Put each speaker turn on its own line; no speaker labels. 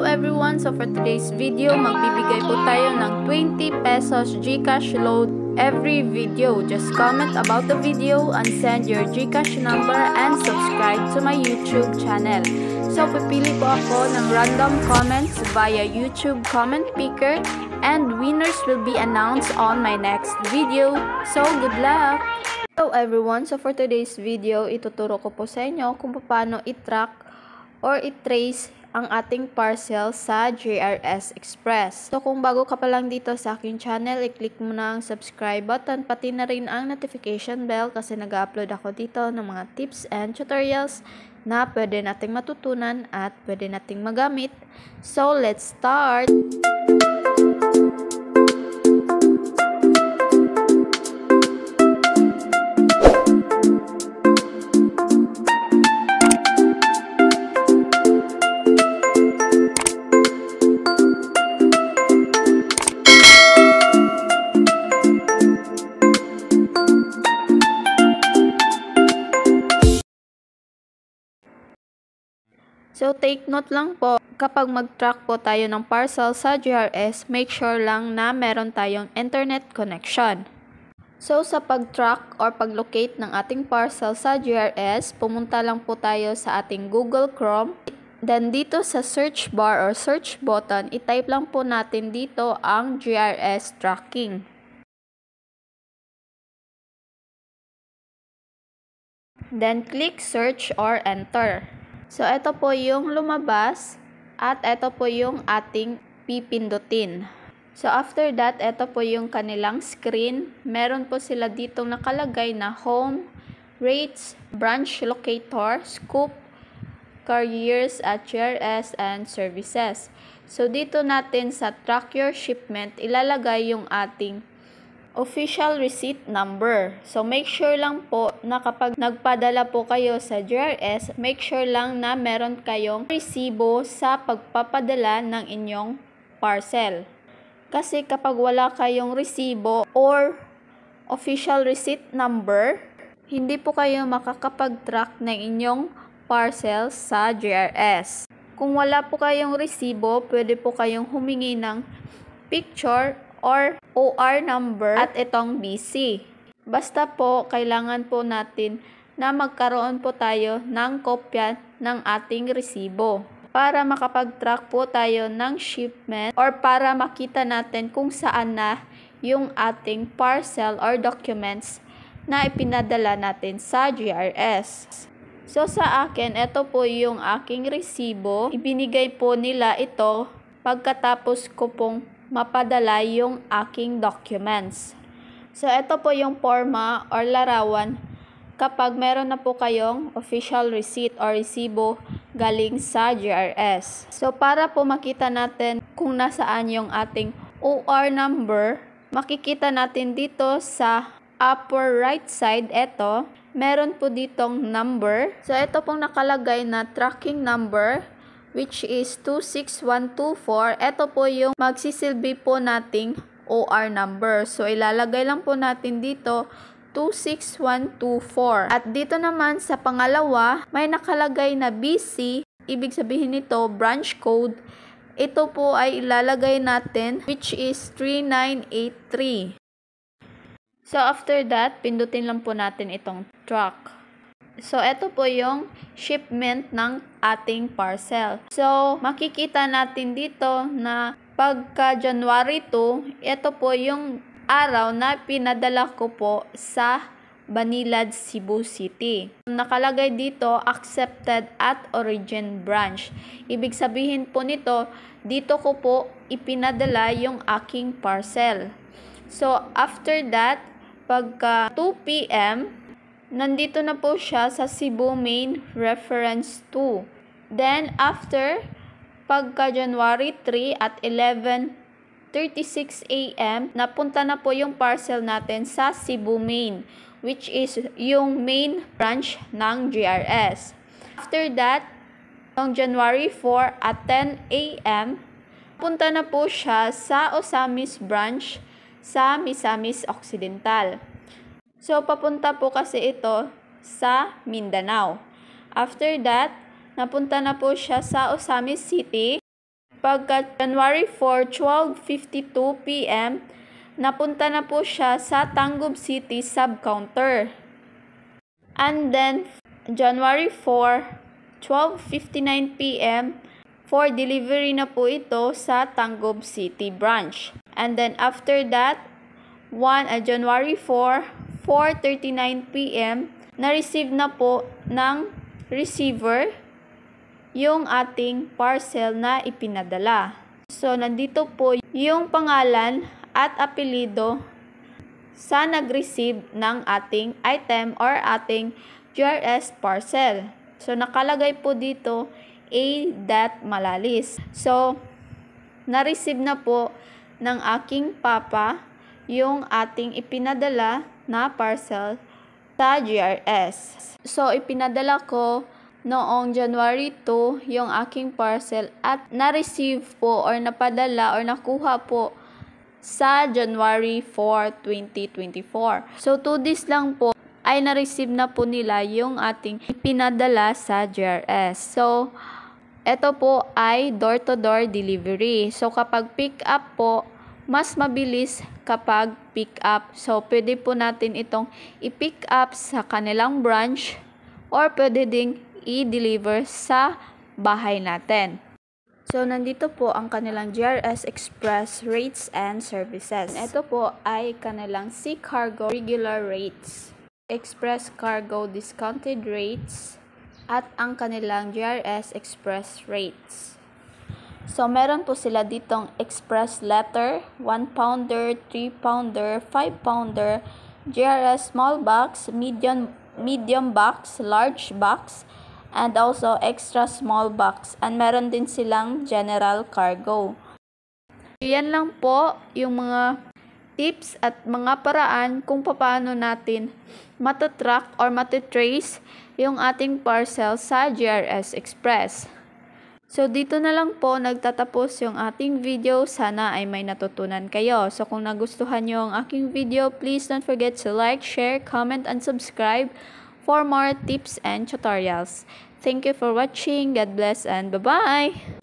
Hello everyone! So for today's video, magbibigay po tayo ng 20 pesos Gcash load every video. Just comment about the video and send your Gcash number and subscribe to my YouTube channel. So pipili po ako ng random comments via YouTube comment picker and winners will be announced on my next video. So good luck! Hello everyone! So for today's video, ituturo ko po sa inyo kung paano i-track or i-trace ang ating parcel sa JRS Express. So kung bago ka pa lang dito sa aking channel, i-click mo na ang subscribe button pati na rin ang notification bell kasi nag-upload ako dito ng mga tips and tutorials na pwede nating matutunan at pwede nating magamit. So let's start! take note lang po, kapag mag-track po tayo ng parcel sa GRS, make sure lang na meron tayong internet connection. So sa pag-track or pag-locate ng ating parcel sa GRS, pumunta lang po tayo sa ating Google Chrome. Then dito sa search bar or search button, itype lang po natin dito ang GRS tracking. Then click search or enter. So, ito po yung lumabas at ito po yung ating pipindutin. So, after that, ito po yung kanilang screen. Meron po sila dito nakalagay na home, rates, branch locator, scoop, careers at GRS and services. So, dito natin sa track your shipment, ilalagay yung ating official receipt number. So, make sure lang po na kapag nagpadala po kayo sa GRS, make sure lang na meron kayong resibo sa pagpapadala ng inyong parcel. Kasi kapag wala kayong resibo or official receipt number, hindi po kayo makakapag-track ng inyong parcel sa GRS. Kung wala po kayong resibo, pwede po kayong humingi ng picture or OR number at itong BC. Basta po, kailangan po natin na magkaroon po tayo ng kopya ng ating resibo para makapag-track po tayo ng shipment or para makita natin kung saan na yung ating parcel or documents na ipinadala natin sa GRS. So sa akin, ito po yung aking resibo. Ibinigay po nila ito pagkatapos ko pong mapadala yung aking documents. So, ito po yung forma or larawan kapag meron na po kayong official receipt or resibo galing sa GRS. So, para po makita natin kung nasaan yung ating OR number, makikita natin dito sa upper right side, ito, meron po ditong number. So, ito pong nakalagay na tracking number which is 26124. Ito po yung magsisilbi po nating OR number. So, ilalagay lang po natin dito 26124. At dito naman sa pangalawa, may nakalagay na BC. Ibig sabihin nito, branch code. Ito po ay ilalagay natin which is 3983. So, after that, pindutin lang po natin itong truck. So, ito po yung shipment ng ating parcel. So, makikita natin dito na pagka January 2, ito po yung araw na pinadala ko po sa Banilad, Cebu City. Nakalagay dito, accepted at origin branch. Ibig sabihin po nito, dito ko po ipinadala yung aking parcel. So, after that, pagka 2 p.m., Nandito na po siya sa Cebu Main Reference 2. Then, after, pagka January 3 at 11.36 a.m., napunta na po yung parcel natin sa Cebu Main, which is yung main branch ng GRS. After that, noong January 4 at 10 a.m., punta na po siya sa Osamis branch sa Misamis Occidental. So, papunta po kasi ito sa Mindanao. After that, napunta na po siya sa Osamis City. Pagka January 4, 12.52 p.m., napunta na po siya sa Tangub City sub-counter. And then, January 4, 12.59 p.m. for delivery na po ito sa Tangub City branch. And then after that, 1 uh, January 4, 4.39 p.m. na-receive na po ng receiver yung ating parcel na ipinadala. So, nandito po yung pangalan at apelyido sa nag-receive ng ating item or ating GRS parcel. So, nakalagay po dito A. Malalis. So, na-receive na po ng aking papa yung ating ipinadala na parcel sa GRS. So, ipinadala ko noong January 2 yung aking parcel at na-receive po or napadala or nakuha po sa January 4, 2024. So, 2 days lang po ay na-receive na po nila yung ating ipinadala sa GRS. So, ito po ay door-to-door -door delivery. So, kapag pick up po, mas mabilis kapag pick up. So, pwede po natin itong i-pick up sa kanilang branch or pwede ding i-deliver sa bahay natin. So, nandito po ang kanilang GRS Express rates and services. Ito po ay kanilang Sea Cargo regular rates, Express Cargo discounted rates, at ang kanilang GRS Express rates. So, meron po sila ditong express letter, 1 pounder, 3 pounder, 5 pounder, JRS small box, medium, medium box, large box, and also extra small box. And meron din silang general cargo. Yan lang po yung mga tips at mga paraan kung paano natin matatrack or matitrace yung ating parcel sa GRS Express. So, dito na lang po nagtatapos yung ating video. Sana ay may natutunan kayo. So, kung nagustuhan nyo ang aking video, please don't forget to like, share, comment, and subscribe for more tips and tutorials. Thank you for watching. God bless and bye-bye!